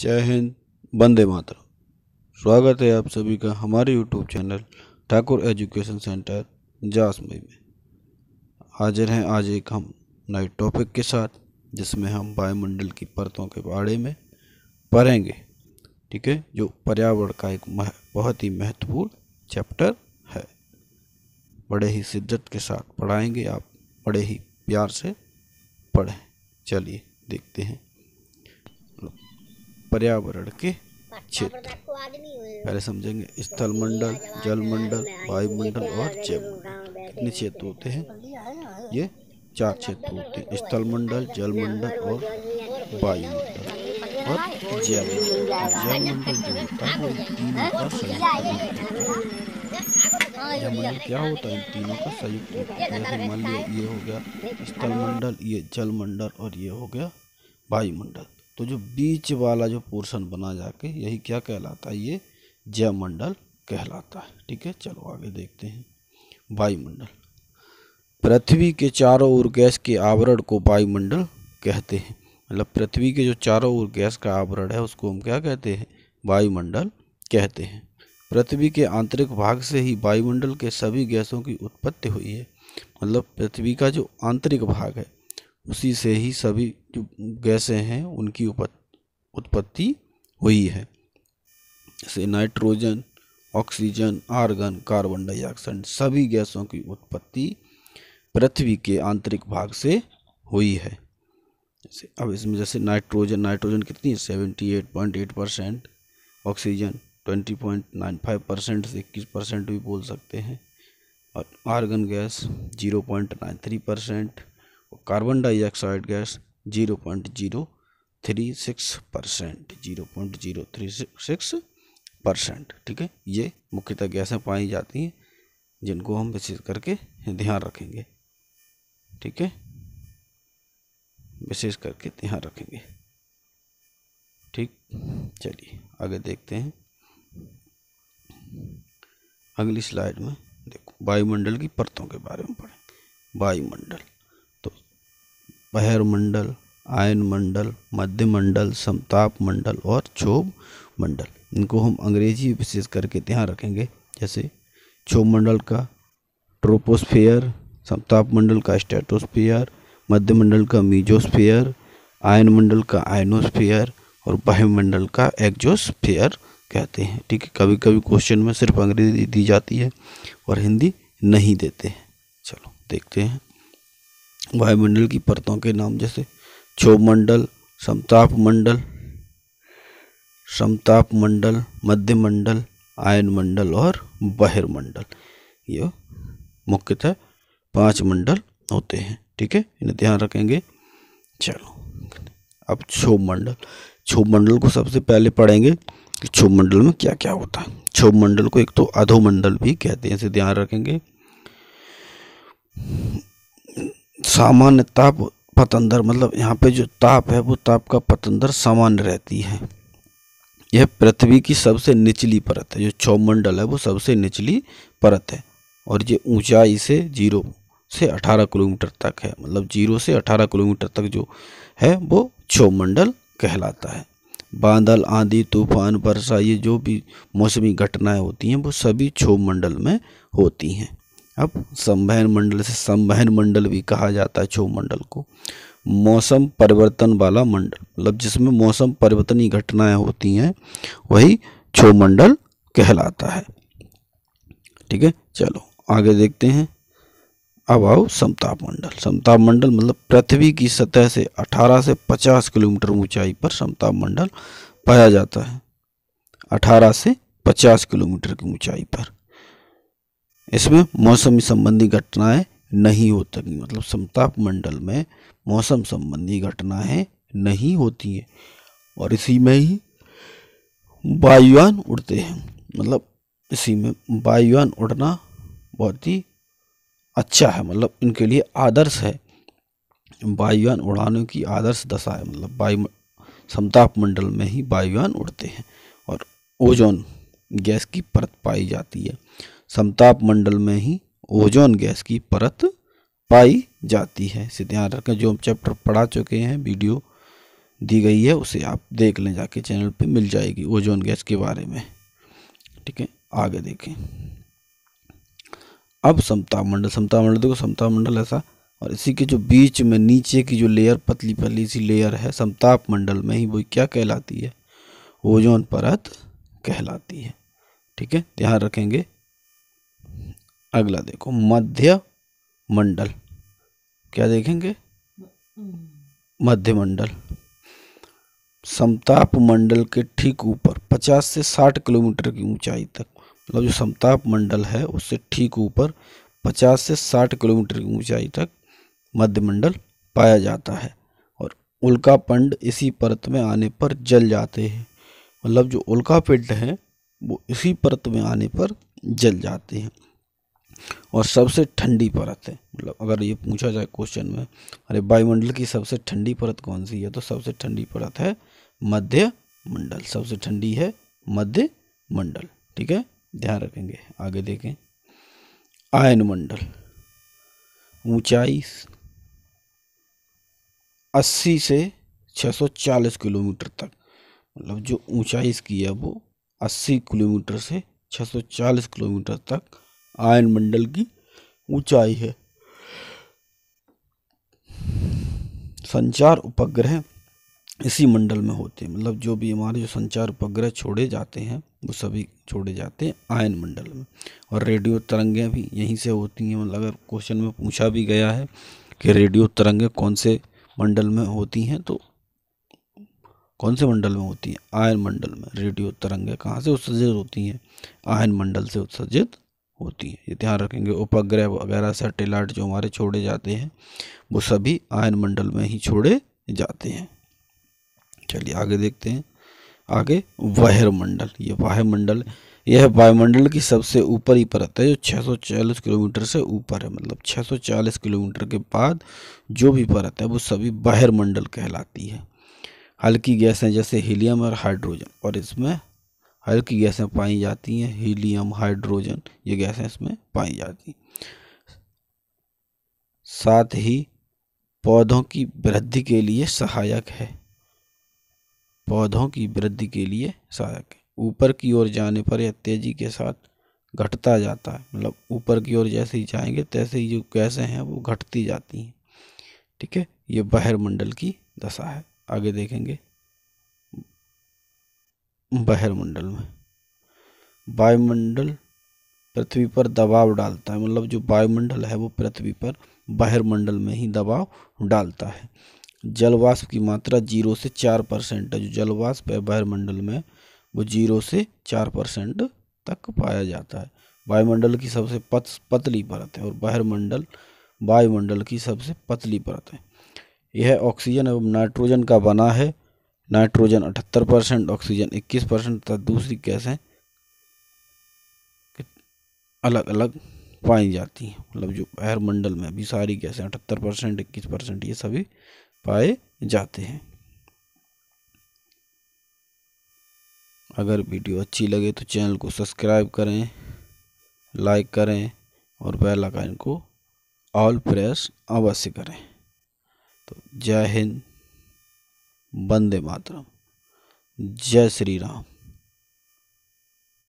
जय हिंद बंदे मातर स्वागत है आप सभी का हमारे YouTube channel Thakur education centre जासमई में हाजिर हैं आज एक हम नए टॉपिक के साथ जिसमें हम वायुमंडल की परतों के बारे में पढ़ेंगे ठीक है जो पर्यावरण का एक मह, बहुत ही महत्वपूर्ण चैप्टर है बड़े ही शिद्दत के साथ पढ़ाएंगे आप बड़े ही प्यार से पढ़ें चलिए देखते हैं पर्यावरण के हाँ, क्षेत्र पहले समझेंगे स्थल मंडल जल मंडल वायुमंडल और जैव कितने क्षेत्र होते हैं ये चार क्षेत्र होते हैं स्थल मंडल जल मंडल और वायुमंडल और जैव जल मंडल जो होता है तीनों का हाँ, संयुक्त हाँ, क्या होता है इन तीनों का संयुक्त मान लिया ये हो गया स्थल मंडल ये जल मंडल और ये हो गया वायुमंडल तो जो बीच वाला जो पोर्शन बना जाके यही क्या कहलाता है ये जयमंडल कहलाता है ठीक है चलो आगे देखते हैं वायुमंडल पृथ्वी के चारों ओर गैस के आवरण को वायुमंडल कहते हैं मतलब पृथ्वी के जो चारों ओर गैस का आवरण है उसको हम क्या कहते हैं वायुमंडल कहते हैं पृथ्वी के आंतरिक भाग से ही वायुमंडल के सभी गैसों की उत्पत्ति हुई है मतलब पृथ्वी का जो आंतरिक भाग है उसी से ही सभी जो गैसें हैं उनकी उत्पत्ति हुई है जैसे nitrogen oxygen argon carbon dioxide सभी गैसों की उत्पत्ति पृथ्वी के आंतरिक भाग से हुई है जैसे अब इसमें जैसे नाइट्रोजन नाइट्रोजन कितनी है seventy eight point eight percent oxygen twenty point nine five percent से इक्कीस परसेंट भी बोल सकते हैं और argon gas zero point nine three percent carbon dioxide gas zero point zero three six percent zero point zero three six percent ठीक है ये मुख्यतः गैसें पाई जाती हैं जिनको हम विशेष करके ध्यान रखेंगे ठीक है विशेष करके ध्यान रखेंगे ठीक चलिए आगे देखते हैं अगली स्लाइड में देखो वायुमंडल की परतों के बारे में पढ़ें वायुमंडल पहर मंडल आयन मंडल मध्य मंडल समताप मंडल और क्षोभ मंडल इनको हम अंग्रेजी विशेष करके ध्यान रखेंगे जैसे क्षोभ मंडल का ट्रोपोस्फेयर समताप मंडल का स्टेटोस्फेयर मध्य मंडल का मीजोस्फेयर आयन मंडल का आयनोस्फेयर और वायुमंडल का एक्जोस्फेयर कहते हैं ठीक है कभी कभी क्वेश्चन में सिर्फ अंग्रेजी दी जाती है और हिंदी नहीं देते हैं चलो देखते हैं वायुमंडल की परतों के नाम जैसे क्षोभ मंडल समताप मंडल समताप मंडल मध्य मंडल आयन मंडल और बहिर्मंडल ये मुख्यतः पांच मंडल होते हैं ठीक है इन्हें ध्यान रखेंगे चलो अब क्षोभ मंडल क्षोभ मंडल को सबसे पहले पढ़ेंगे कि क्षोभ मंडल में क्या क्या होता है क्षोभ मंडल को एक तो अधोमंडल भी कहते हैं इसे ध्यान रखेंगे सामान्य ताप पतंदर मतलब यहाँ पे जो ताप है वो ताप का पतंदर सामान्य रहती है यह पृथ्वी की सबसे निचली परत है जो क्षौमंडल है वो सबसे निचली परत है और ये ऊंचाई से जीरो से अठारह किलोमीटर तक है मतलब जीरो से अठारह किलोमीटर तक जो है वो क्षौमंडल कहलाता है बादल आंधी तूफान वर्षा ये जो भी मौसमी घटनाएं होती हैं वो सभी छोमंडल में होती हैं अब संभन मंडल से संभन मंडल भी कहा जाता है छोभ मंडल को मौसम परिवर्तन वाला मंडल मतलब जिसमें मौसम की घटनाएं होती हैं वही छो मंडल कहलाता है ठीक है चलो आगे देखते हैं अब आओ समताप मंडल समताप मंडल मतलब पृथ्वी की सतह से 18 से 50 किलोमीटर ऊंचाई पर समताप मंडल पाया जाता है 18 से 50 किलोमीटर की ऊंचाई पर इसमें मौसम संबंधी घटनाएं नहीं होती मतलब समताप मंडल में मौसम संबंधी घटनाएं नहीं होती हैं और इसी में ही वायुयान उड़ते हैं मतलब इसी में वायुयान उड़ना बहुत ही अच्छा है मतलब इनके लिए आदर्श है वायुयान उड़ाने की आदर्श दशा है मतलब वायु समताप मंडल में ही वायुयान उड़ते हैं और ओजोन गैस की परत पाई जाती है समताप मंडल में ही ओजोन गैस की परत पाई जाती है इसे ध्यान रखें जो हम चैप्टर पढ़ा चुके हैं वीडियो दी गई है उसे आप देख लें जाके चैनल पे मिल जाएगी ओजोन गैस के बारे में ठीक है आगे देखें अब समताप मंडल समताप मंडल देखो समताप मंडल ऐसा और इसी के जो बीच में नीचे की जो लेयर पतली पतली सी लेयर है समताप मंडल में ही वो क्या कहलाती है ओजोन परत कहलाती है ठीक है ध्यान रखेंगे अगला देखो मध्य मंडल क्या देखेंगे मध्य मंडल समताप मंडल के ठीक ऊपर 50 से 60 किलोमीटर की ऊंचाई तक मतलब जो समताप मंडल है उससे ठीक ऊपर 50 से 60 किलोमीटर की ऊंचाई तक मध्य मंडल पाया जाता है और उल्का पंड इसी परत में आने पर जल जाते हैं मतलब जो उल्का पिंड हैं वो इसी परत में आने पर जल जाते हैं और सबसे ठंडी परत है मतलब अगर ये पूछा जाए क्वेश्चन में अरे वायुमंडल की सबसे ठंडी परत कौन सी है तो सबसे ठंडी परत है मध्य मंडल सबसे ठंडी है मध्य मंडल ठीक है ध्यान रखेंगे आगे देखें आयन मंडल ऊंचाई 80 से 640 किलोमीटर तक मतलब जो ऊंचाई इसकी है वो 80 किलोमीटर से 640 किलोमीटर तक आयन मंडल की ऊंचाई है संचार उपग्रह इसी मंडल में होते हैं मतलब जो भी हमारे जो संचार उपग्रह छोड़े जाते हैं वो सभी छोड़े जाते हैं आयन मंडल में और रेडियो तरंगें भी यहीं से होती हैं मतलब अगर क्वेश्चन में पूछा भी गया है कि रेडियो तरंगें कौन से मंडल में होती हैं तो कौन से मंडल में होती हैं आयन मंडल में रेडियो तरंगें कहाँ से उत्सर्जित होती हैं आयन मंडल से उत्सर्जित होती है ये ध्यान रखेंगे उपग्रह वगैरह सैटेलाइट जो हमारे छोड़े जाते हैं वो सभी आयन मंडल में ही छोड़े जाते हैं चलिए आगे देखते हैं आगे वायुमंडल ये वायुमंडल यह वायुमंडल की सबसे ऊपरी परत है जो 640 किलोमीटर से ऊपर है मतलब 640 किलोमीटर के बाद जो भी परत है वो सभी बाहर मंडल कहलाती है हल्की गैसें जैसे हीलियम और हाइड्रोजन और इसमें हल्की गैसें पाई जाती हैं हीलियम हाइड्रोजन ये गैसें इसमें पाई जाती हैं साथ ही पौधों की वृद्धि के लिए सहायक है पौधों की वृद्धि के लिए सहायक है ऊपर की ओर जाने पर यह तेज़ी के साथ घटता जाता है मतलब ऊपर की ओर जैसे ही जाएंगे तैसे ही जो गैसें हैं वो घटती जाती हैं ठीक है ये मंडल की दशा है आगे देखेंगे बहिर्मंडल में वायुमंडल पृथ्वी पर दबाव डालता है मतलब जो वायुमंडल है वो पृथ्वी पर बहिर्मंडल में ही दबाव डालता है जलवाष्प की मात्रा जीरो से चार परसेंट है जो जलवाष्प है वायुमंडल में वो जीरो से चार परसेंट तक पाया जाता है वायुमंडल की सबसे पत, पतली परत है और बहिर्मंडल वायुमंडल की सबसे पतली परत है यह ऑक्सीजन एवं नाइट्रोजन का बना है नाइट्रोजन अठहत्तर परसेंट ऑक्सीजन इक्कीस परसेंट तथा दूसरी गैसें अलग अलग पाई जाती हैं मतलब जो वायुमंडल में भी सारी गैसें अठहत्तर परसेंट इक्कीस परसेंट ये सभी पाए जाते हैं अगर वीडियो अच्छी लगे तो चैनल को सब्सक्राइब करें लाइक करें और बेल आइकन को ऑल प्रेस अवश्य करें तो जय हिंद वंदे मातरम जय श्री राम